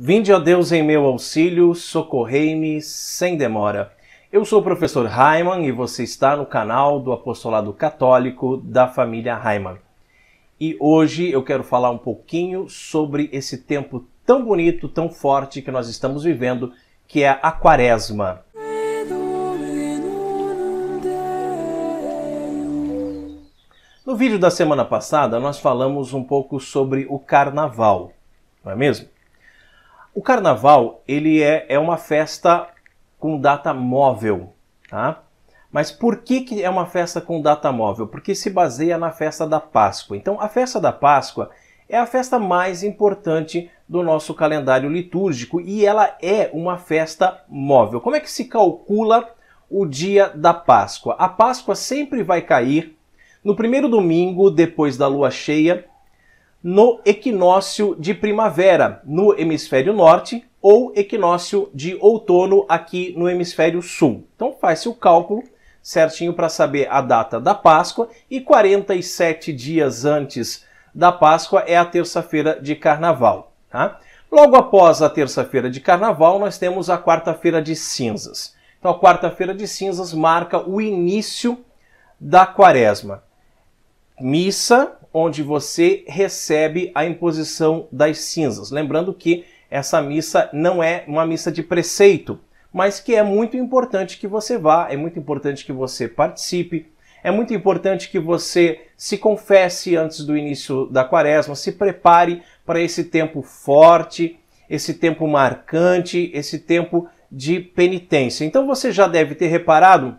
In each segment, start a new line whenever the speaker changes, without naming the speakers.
Vinde, ó Deus, em meu auxílio, socorrei-me sem demora. Eu sou o professor Raiman e você está no canal do Apostolado Católico da família Raiman. E hoje eu quero falar um pouquinho sobre esse tempo tão bonito, tão forte que nós estamos vivendo, que é a Quaresma. No vídeo da semana passada, nós falamos um pouco sobre o Carnaval, não é mesmo? O carnaval ele é, é uma festa com data móvel, tá? Mas por que, que é uma festa com data móvel? Porque se baseia na festa da Páscoa. Então, a festa da Páscoa é a festa mais importante do nosso calendário litúrgico e ela é uma festa móvel. Como é que se calcula o dia da Páscoa? A Páscoa sempre vai cair no primeiro domingo depois da lua cheia no equinócio de primavera no hemisfério norte ou equinócio de outono aqui no hemisfério sul. Então faz-se o cálculo certinho para saber a data da Páscoa e 47 dias antes da Páscoa é a terça-feira de Carnaval. Tá? Logo após a terça-feira de Carnaval, nós temos a quarta-feira de cinzas. Então, a quarta-feira de cinzas marca o início da quaresma. Missa, onde você recebe a imposição das cinzas. Lembrando que essa missa não é uma missa de preceito, mas que é muito importante que você vá, é muito importante que você participe, é muito importante que você se confesse antes do início da quaresma, se prepare para esse tempo forte, esse tempo marcante, esse tempo de penitência. Então você já deve ter reparado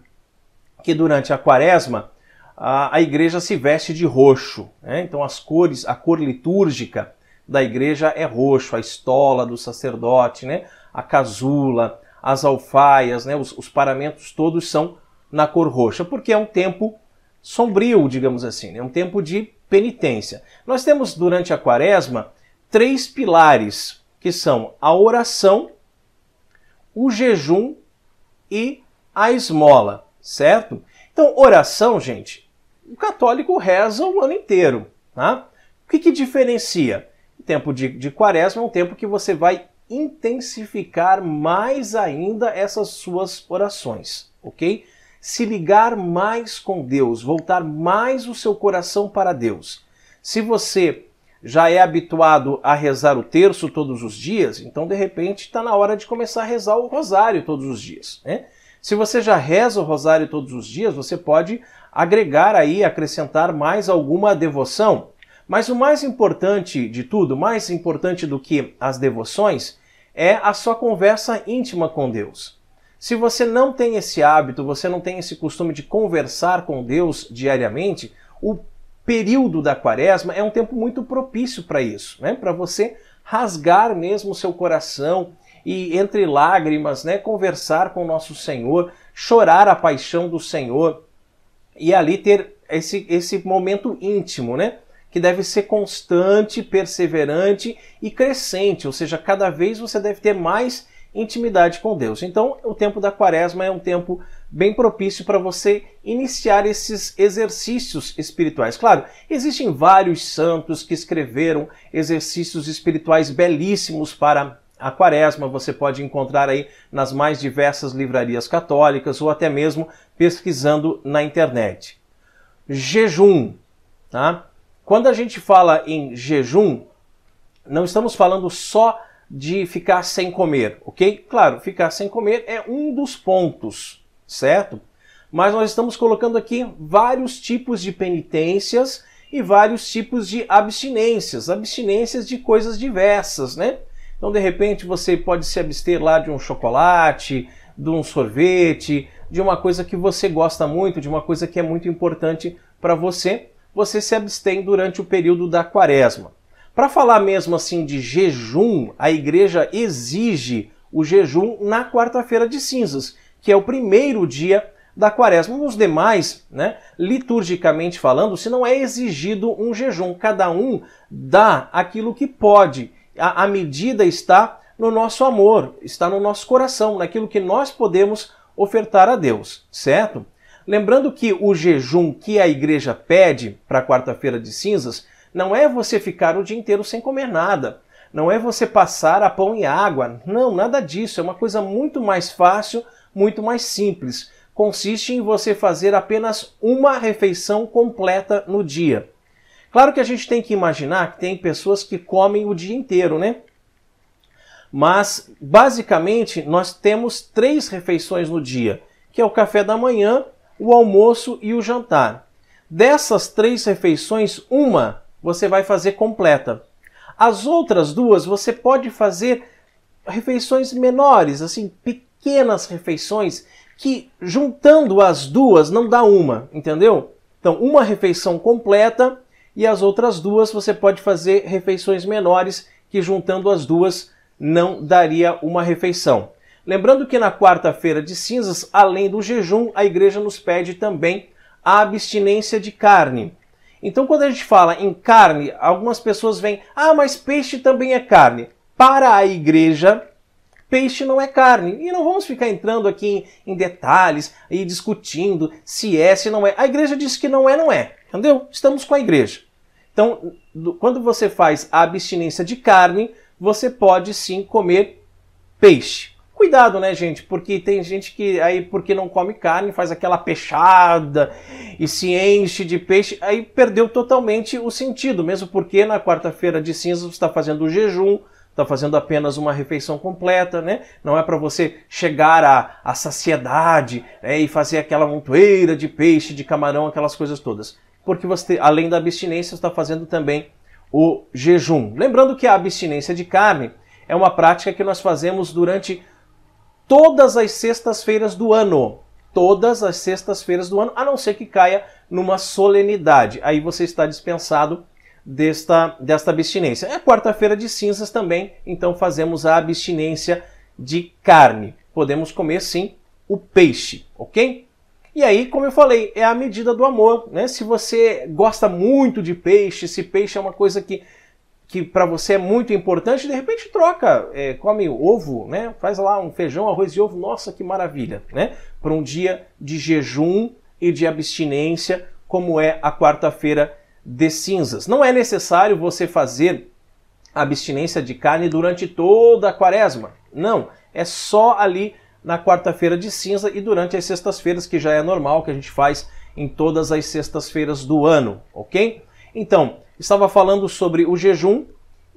que durante a quaresma a, a igreja se veste de roxo. Né? Então as cores, a cor litúrgica da igreja é roxo, a estola do sacerdote, né? a casula, as alfaias, né? os, os paramentos todos são na cor roxa, porque é um tempo sombrio, digamos assim, é né? um tempo de penitência. Nós temos durante a quaresma três pilares, que são a oração, o jejum e a esmola, certo? Então, oração, gente, o católico reza o ano inteiro. Tá? O que, que diferencia? O tempo de, de quaresma é um tempo que você vai intensificar mais ainda essas suas orações, ok? Se ligar mais com Deus, voltar mais o seu coração para Deus. Se você já é habituado a rezar o terço todos os dias, então de repente está na hora de começar a rezar o rosário todos os dias. Né? Se você já reza o rosário todos os dias, você pode agregar aí, acrescentar mais alguma devoção. Mas o mais importante de tudo, mais importante do que as devoções, é a sua conversa íntima com Deus. Se você não tem esse hábito, você não tem esse costume de conversar com Deus diariamente, o período da quaresma é um tempo muito propício para isso, né? para você rasgar mesmo o seu coração e, entre lágrimas, né, conversar com o nosso Senhor, chorar a paixão do Senhor, e ali ter esse, esse momento íntimo, né? Que deve ser constante, perseverante e crescente, ou seja, cada vez você deve ter mais intimidade com Deus. Então, o tempo da quaresma é um tempo bem propício para você iniciar esses exercícios espirituais. Claro, existem vários santos que escreveram exercícios espirituais belíssimos para a quaresma você pode encontrar aí nas mais diversas livrarias católicas ou até mesmo pesquisando na internet. Jejum, tá? Quando a gente fala em jejum, não estamos falando só de ficar sem comer, ok? Claro, ficar sem comer é um dos pontos, certo? Mas nós estamos colocando aqui vários tipos de penitências e vários tipos de abstinências, abstinências de coisas diversas, né? Então, de repente, você pode se abster lá de um chocolate, de um sorvete, de uma coisa que você gosta muito, de uma coisa que é muito importante para você. Você se abstém durante o período da quaresma. Para falar mesmo assim de jejum, a igreja exige o jejum na quarta-feira de cinzas, que é o primeiro dia da quaresma. Nos demais, né, liturgicamente falando, se não é exigido um jejum, cada um dá aquilo que pode a, a medida está no nosso amor, está no nosso coração, naquilo que nós podemos ofertar a Deus, certo? Lembrando que o jejum que a igreja pede para quarta-feira de cinzas não é você ficar o dia inteiro sem comer nada, não é você passar a pão e água, não, nada disso, é uma coisa muito mais fácil, muito mais simples. Consiste em você fazer apenas uma refeição completa no dia. Claro que a gente tem que imaginar que tem pessoas que comem o dia inteiro, né? Mas, basicamente, nós temos três refeições no dia, que é o café da manhã, o almoço e o jantar. Dessas três refeições, uma você vai fazer completa. As outras duas você pode fazer refeições menores, assim, pequenas refeições, que juntando as duas não dá uma, entendeu? Então, uma refeição completa e as outras duas você pode fazer refeições menores, que juntando as duas não daria uma refeição. Lembrando que na quarta-feira de cinzas, além do jejum, a igreja nos pede também a abstinência de carne. Então, quando a gente fala em carne, algumas pessoas vêm, ah, mas peixe também é carne. Para a igreja, peixe não é carne. E não vamos ficar entrando aqui em, em detalhes e discutindo se é, se não é. A igreja diz que não é, não é. Entendeu? Estamos com a igreja. Então, quando você faz a abstinência de carne, você pode sim comer peixe. Cuidado, né, gente? Porque tem gente que aí, porque não come carne, faz aquela peixada e se enche de peixe, aí perdeu totalmente o sentido, mesmo porque na quarta-feira de cinzas você está fazendo o jejum, está fazendo apenas uma refeição completa, né? Não é para você chegar à, à saciedade né? e fazer aquela montoeira de peixe, de camarão, aquelas coisas todas porque você, além da abstinência, está fazendo também o jejum. Lembrando que a abstinência de carne é uma prática que nós fazemos durante todas as sextas-feiras do ano. Todas as sextas-feiras do ano, a não ser que caia numa solenidade. Aí você está dispensado desta, desta abstinência. É quarta-feira de cinzas também, então fazemos a abstinência de carne. Podemos comer sim o peixe, ok? E aí, como eu falei, é a medida do amor, né? Se você gosta muito de peixe, se peixe é uma coisa que, que para você é muito importante, de repente troca, é, come ovo, né? Faz lá um feijão, arroz e ovo, nossa, que maravilha, né? Para um dia de jejum e de abstinência, como é a quarta-feira de cinzas. Não é necessário você fazer abstinência de carne durante toda a quaresma. Não, é só ali na quarta-feira de cinza e durante as sextas-feiras, que já é normal, que a gente faz em todas as sextas-feiras do ano, ok? Então, estava falando sobre o jejum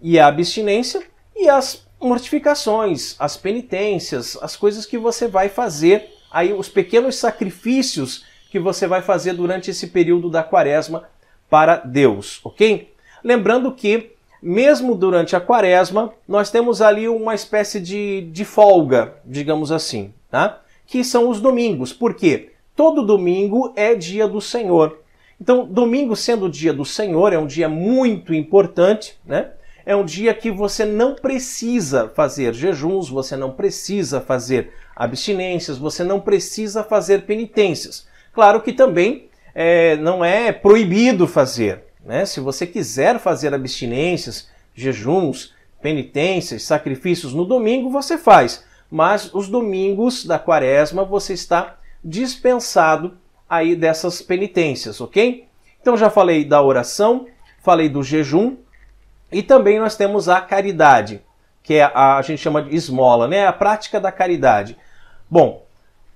e a abstinência e as mortificações, as penitências, as coisas que você vai fazer, aí os pequenos sacrifícios que você vai fazer durante esse período da quaresma para Deus, ok? Lembrando que mesmo durante a quaresma, nós temos ali uma espécie de, de folga, digamos assim, tá? que são os domingos. Por quê? Todo domingo é dia do Senhor. Então, domingo sendo dia do Senhor, é um dia muito importante, né? É um dia que você não precisa fazer jejuns, você não precisa fazer abstinências, você não precisa fazer penitências. Claro que também é, não é proibido fazer, né? Se você quiser fazer abstinências, jejuns, penitências, sacrifícios no domingo, você faz. Mas os domingos da quaresma você está dispensado aí dessas penitências, ok? Então já falei da oração, falei do jejum e também nós temos a caridade, que é a, a gente chama de esmola, né? A prática da caridade. Bom,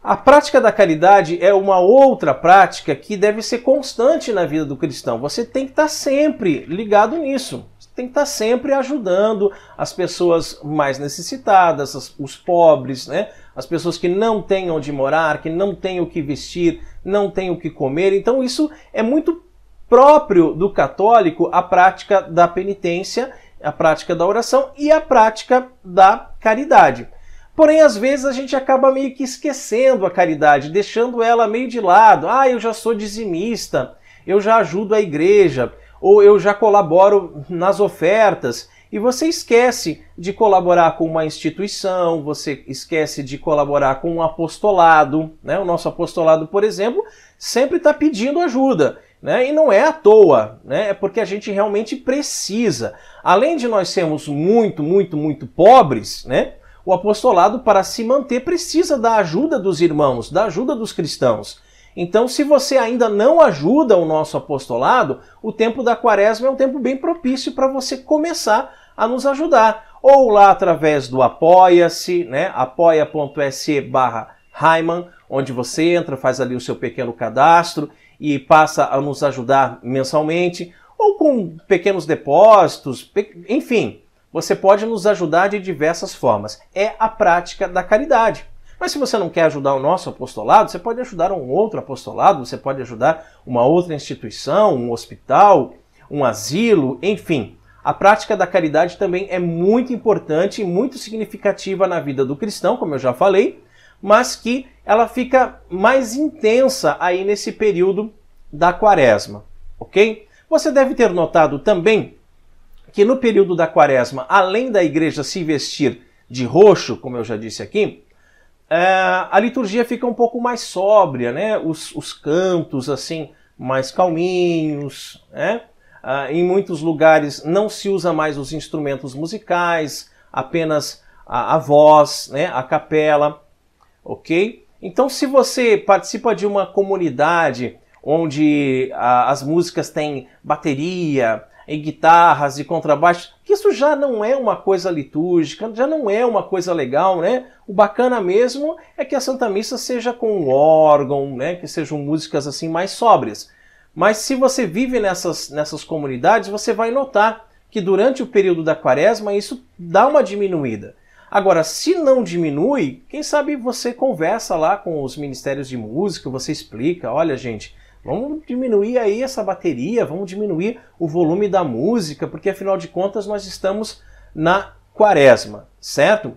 a prática da caridade é uma outra prática que deve ser constante na vida do cristão. Você tem que estar sempre ligado nisso. Você tem que estar sempre ajudando as pessoas mais necessitadas, os pobres, né? as pessoas que não têm onde morar, que não têm o que vestir, não têm o que comer. Então, isso é muito próprio do católico a prática da penitência, a prática da oração e a prática da caridade. Porém, às vezes a gente acaba meio que esquecendo a caridade, deixando ela meio de lado. Ah, eu já sou dizimista, eu já ajudo a igreja, ou eu já colaboro nas ofertas. E você esquece de colaborar com uma instituição, você esquece de colaborar com um apostolado. Né? O nosso apostolado, por exemplo, sempre está pedindo ajuda. Né? E não é à toa, né? é porque a gente realmente precisa. Além de nós sermos muito, muito, muito pobres, né? o apostolado, para se manter, precisa da ajuda dos irmãos, da ajuda dos cristãos. Então, se você ainda não ajuda o nosso apostolado, o tempo da quaresma é um tempo bem propício para você começar a nos ajudar. Ou lá através do apoia-se, né? apoia.se barra Raiman, onde você entra, faz ali o seu pequeno cadastro e passa a nos ajudar mensalmente, ou com pequenos depósitos, pe... enfim, você pode nos ajudar de diversas formas. É a prática da caridade. Mas se você não quer ajudar o nosso apostolado, você pode ajudar um outro apostolado, você pode ajudar uma outra instituição, um hospital, um asilo, enfim. A prática da caridade também é muito importante e muito significativa na vida do cristão, como eu já falei, mas que ela fica mais intensa aí nesse período da quaresma, ok? Você deve ter notado também que no período da quaresma, além da igreja se vestir de roxo, como eu já disse aqui, é, a liturgia fica um pouco mais sóbria, né? Os, os cantos, assim, mais calminhos, né? Ah, em muitos lugares não se usa mais os instrumentos musicais, apenas a, a voz, né? a capela, ok? Então, se você participa de uma comunidade onde a, ah, as músicas têm bateria, em guitarras e contrabaixos, que isso já não é uma coisa litúrgica, já não é uma coisa legal, né? O bacana mesmo é que a Santa Missa seja com órgão, né? Que sejam músicas assim mais sóbrias. Mas se você vive nessas, nessas comunidades, você vai notar que durante o período da quaresma isso dá uma diminuída. Agora, se não diminui, quem sabe você conversa lá com os ministérios de música, você explica, olha gente, Vamos diminuir aí essa bateria, vamos diminuir o volume da música, porque afinal de contas nós estamos na quaresma, certo?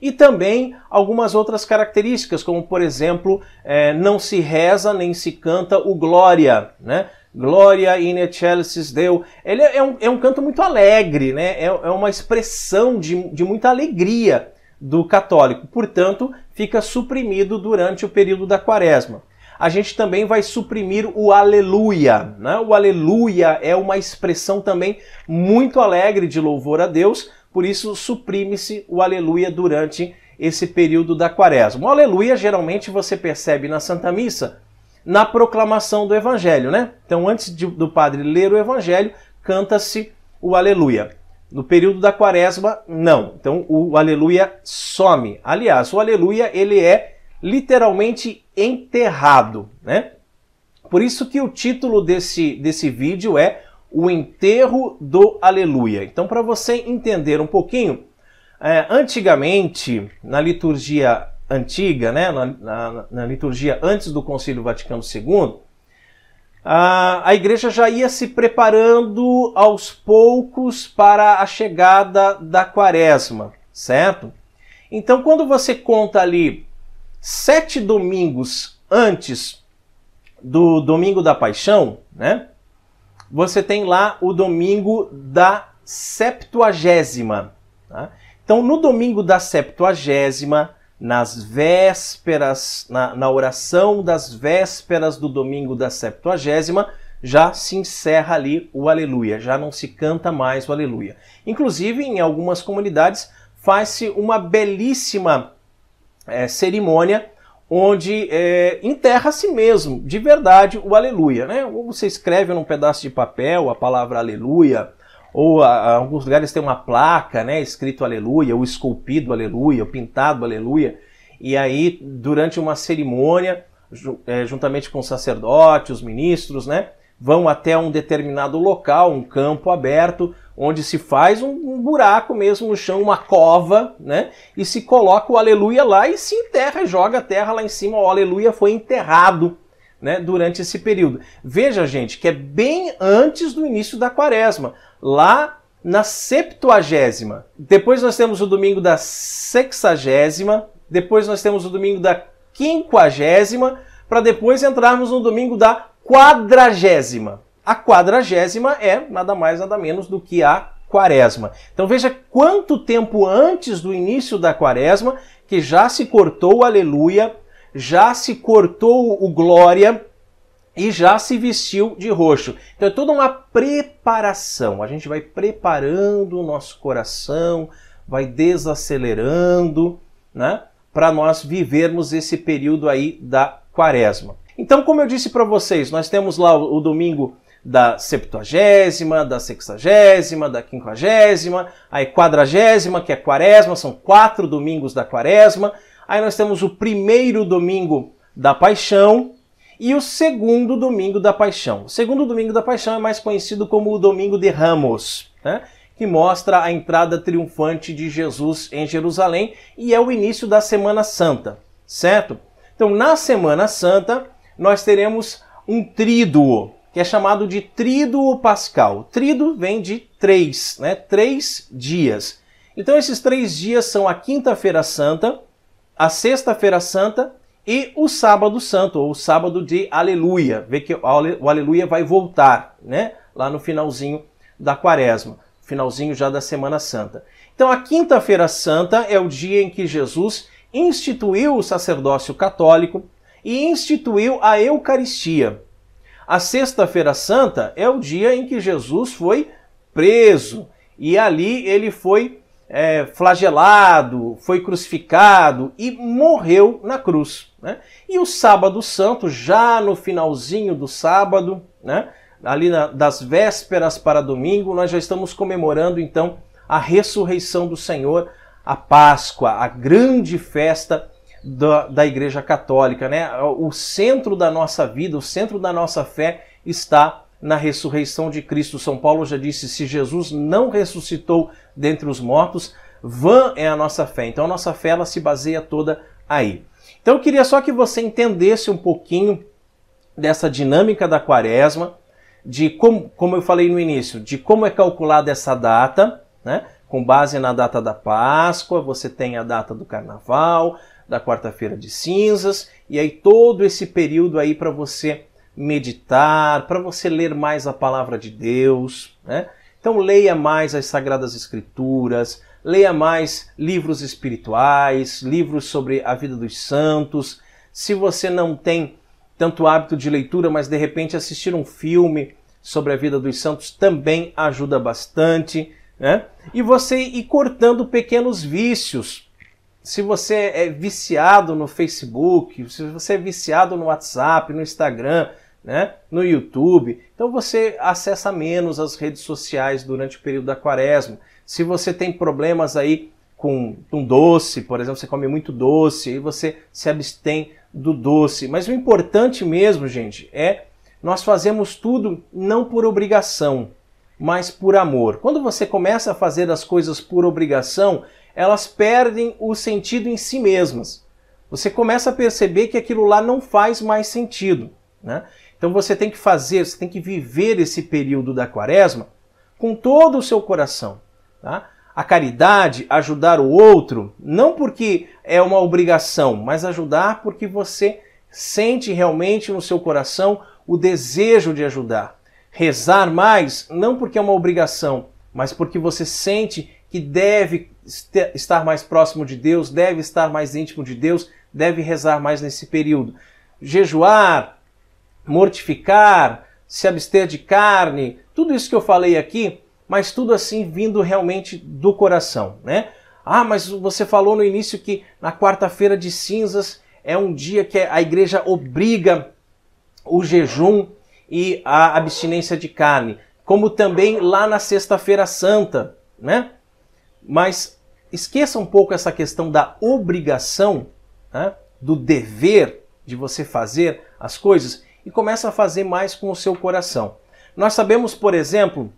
E também algumas outras características, como por exemplo, é, não se reza nem se canta o Glória, né? Glória in excelsis Deo. Ele é um, é um canto muito alegre, né? É, é uma expressão de, de muita alegria do católico. Portanto, fica suprimido durante o período da quaresma a gente também vai suprimir o aleluia. Né? O aleluia é uma expressão também muito alegre de louvor a Deus, por isso suprime-se o aleluia durante esse período da quaresma. O aleluia geralmente você percebe na Santa Missa, na proclamação do Evangelho, né? Então, antes de, do padre ler o Evangelho, canta-se o aleluia. No período da quaresma, não. Então, o aleluia some. Aliás, o aleluia, ele é literalmente enterrado, né? Por isso que o título desse, desse vídeo é O Enterro do Aleluia. Então, para você entender um pouquinho, é, antigamente, na liturgia antiga, né, na, na, na, liturgia antes do Concílio Vaticano II, a, a igreja já ia se preparando aos poucos para a chegada da quaresma, certo? Então, quando você conta ali sete domingos antes do Domingo da Paixão, né? Você tem lá o domingo da Septuagésima. Tá? Então, no domingo da Septuagésima, nas vésperas, na, na oração das vésperas do domingo da Septuagésima, já se encerra ali o aleluia, já não se canta mais o aleluia. Inclusive, em algumas comunidades, faz-se uma belíssima é, cerimônia onde é, enterra-se mesmo, de verdade, o aleluia. Né? Ou você escreve num pedaço de papel a palavra aleluia, ou a, a, alguns lugares tem uma placa né, escrito aleluia, ou esculpido aleluia, ou pintado aleluia. E aí, durante uma cerimônia, é, juntamente com os sacerdotes, os ministros, né, vão até um determinado local, um campo aberto, onde se faz um, buraco mesmo no chão, uma cova, né? E se coloca o aleluia lá e se enterra, joga a terra lá em cima, o aleluia foi enterrado. Né, durante esse período. Veja, gente, que é bem antes do início da quaresma, lá na septuagésima. Depois nós temos o domingo da sexagésima, depois nós temos o domingo da quinquagésima, para depois entrarmos no domingo da quadragésima. A quadragésima é nada mais nada menos do que a quaresma. Então veja quanto tempo antes do início da quaresma que já se cortou aleluia, já se cortou o glória e já se vestiu de roxo. Então é toda uma preparação. A gente vai preparando o nosso coração, vai desacelerando, né, para nós vivermos esse período aí da quaresma. Então, como eu disse para vocês, nós temos lá o, o domingo da septuagésima, da sexagésima, da quinquagésima, aí quadragésima, que é quaresma, são quatro domingos da quaresma. Aí nós temos o primeiro domingo da paixão e o segundo domingo da paixão. O segundo domingo da paixão é mais conhecido como o domingo de Ramos, né? que mostra a entrada triunfante de Jesus em Jerusalém e é o início da Semana Santa, certo? Então, na Semana Santa, nós teremos um tríduo, que é chamado de tríduo pascal. Tríduo vem de três, né? Três dias. Então esses três dias são a quinta-feira santa, a sexta-feira santa e o sábado santo, ou o sábado de aleluia. Vê que o aleluia vai voltar, né? Lá no finalzinho da quaresma, finalzinho já da semana santa. Então a quinta-feira santa é o dia em que Jesus instituiu o sacerdócio católico, e instituiu a Eucaristia. A Sexta-feira Santa é o dia em que Jesus foi preso e ali ele foi é, flagelado, foi crucificado e morreu na cruz. Né? E o Sábado Santo, já no finalzinho do sábado, né? ali na, das vésperas para domingo, nós já estamos comemorando então a ressurreição do Senhor, a Páscoa, a grande festa da, da Igreja Católica, né? O centro da nossa vida, o centro da nossa fé está na ressurreição de Cristo. São Paulo já disse: se Jesus não ressuscitou dentre os mortos, vã é a nossa fé. Então a nossa fé ela se baseia toda aí. Então eu queria só que você entendesse um pouquinho dessa dinâmica da quaresma, de como, como eu falei no início, de como é calculada essa data, né? Com base na data da Páscoa, você tem a data do Carnaval, da quarta-feira de cinzas, e aí todo esse período aí para você meditar, para você ler mais a palavra de Deus, né? Então leia mais as sagradas escrituras, leia mais livros espirituais, livros sobre a vida dos santos. Se você não tem tanto hábito de leitura, mas de repente assistir um filme sobre a vida dos santos também ajuda bastante, né? E você ir cortando pequenos vícios se você é viciado no Facebook, se você é viciado no WhatsApp, no Instagram, né, no YouTube, então você acessa menos as redes sociais durante o período da quaresma. Se você tem problemas aí com um doce, por exemplo, você come muito doce e você se abstém do doce. Mas o importante mesmo, gente, é nós fazemos tudo não por obrigação, mas por amor. Quando você começa a fazer as coisas por obrigação, elas perdem o sentido em si mesmas. Você começa a perceber que aquilo lá não faz mais sentido. Né? Então você tem que fazer, você tem que viver esse período da quaresma com todo o seu coração. Tá? A caridade, ajudar o outro, não porque é uma obrigação, mas ajudar porque você sente realmente no seu coração o desejo de ajudar. Rezar mais, não porque é uma obrigação, mas porque você sente que deve estar mais próximo de Deus, deve estar mais íntimo de Deus, deve rezar mais nesse período. Jejuar, mortificar, se abster de carne, tudo isso que eu falei aqui, mas tudo assim vindo realmente do coração, né? Ah, mas você falou no início que na quarta-feira de cinzas é um dia que a igreja obriga o jejum e a abstinência de carne, como também lá na sexta-feira santa, né? Mas esqueça um pouco essa questão da obrigação, né, do dever de você fazer as coisas e comece a fazer mais com o seu coração. Nós sabemos, por exemplo,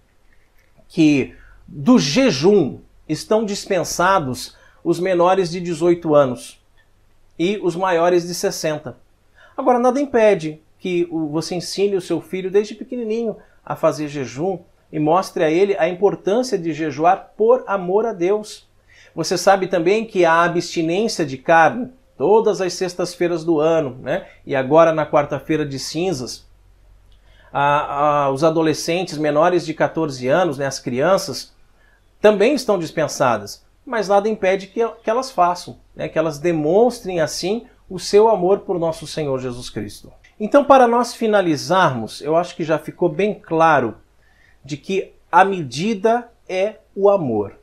que do jejum estão dispensados os menores de 18 anos e os maiores de 60. Agora, nada impede que você ensine o seu filho desde pequenininho a fazer jejum e mostre a ele a importância de jejuar por amor a Deus. Você sabe também que a abstinência de carne todas as sextas-feiras do ano, né? E agora na quarta-feira de cinzas, a, a, os adolescentes menores de 14 anos, né, as crianças, também estão dispensadas, mas nada impede que, que elas façam, né, que elas demonstrem assim o seu amor por nosso Senhor Jesus Cristo. Então, para nós finalizarmos, eu acho que já ficou bem claro de que a medida é o amor.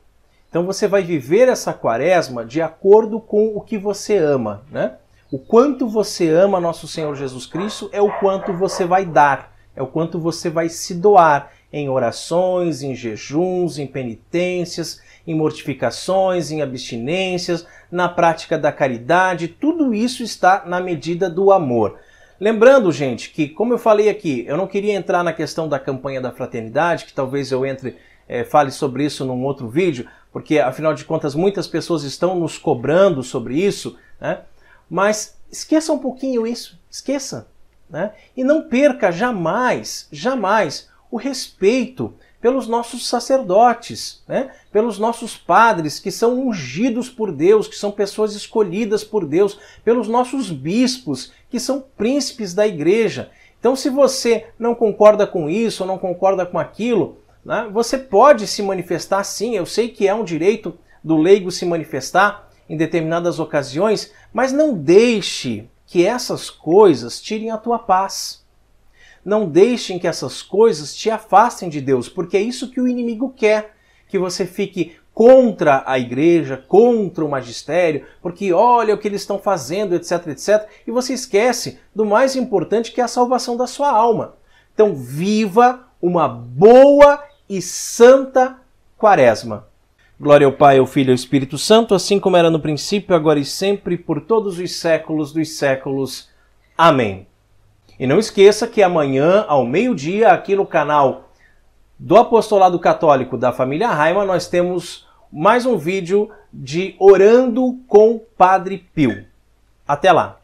Então você vai viver essa quaresma de acordo com o que você ama, né? O quanto você ama nosso Senhor Jesus Cristo é o quanto você vai dar, é o quanto você vai se doar em orações, em jejuns, em penitências, em mortificações, em abstinências, na prática da caridade, tudo isso está na medida do amor. Lembrando, gente, que como eu falei aqui, eu não queria entrar na questão da campanha da fraternidade, que talvez eu entre é, fale sobre isso num outro vídeo, porque afinal de contas muitas pessoas estão nos cobrando sobre isso, né? Mas esqueça um pouquinho isso, esqueça, né? E não perca jamais, jamais o respeito pelos nossos sacerdotes, né? pelos nossos padres que são ungidos por Deus, que são pessoas escolhidas por Deus, pelos nossos bispos que são príncipes da igreja. Então, se você não concorda com isso ou não concorda com aquilo, né? Você pode se manifestar sim, eu sei que é um direito do leigo se manifestar em determinadas ocasiões, mas não deixe que essas coisas tirem a tua paz. Não deixem que essas coisas te afastem de Deus, porque é isso que o inimigo quer, que você fique contra a igreja, contra o magistério, porque olha o que eles estão fazendo, etc, etc, e você esquece do mais importante que é a salvação da sua alma. Então viva uma boa e santa quaresma. Glória ao Pai, ao Filho e ao Espírito Santo, assim como era no princípio, agora e sempre, por todos os séculos dos séculos. Amém. E não esqueça que amanhã, ao meio-dia, aqui no canal do Apostolado Católico da Família Raima, nós temos mais um vídeo de Orando com Padre Pio. Até lá!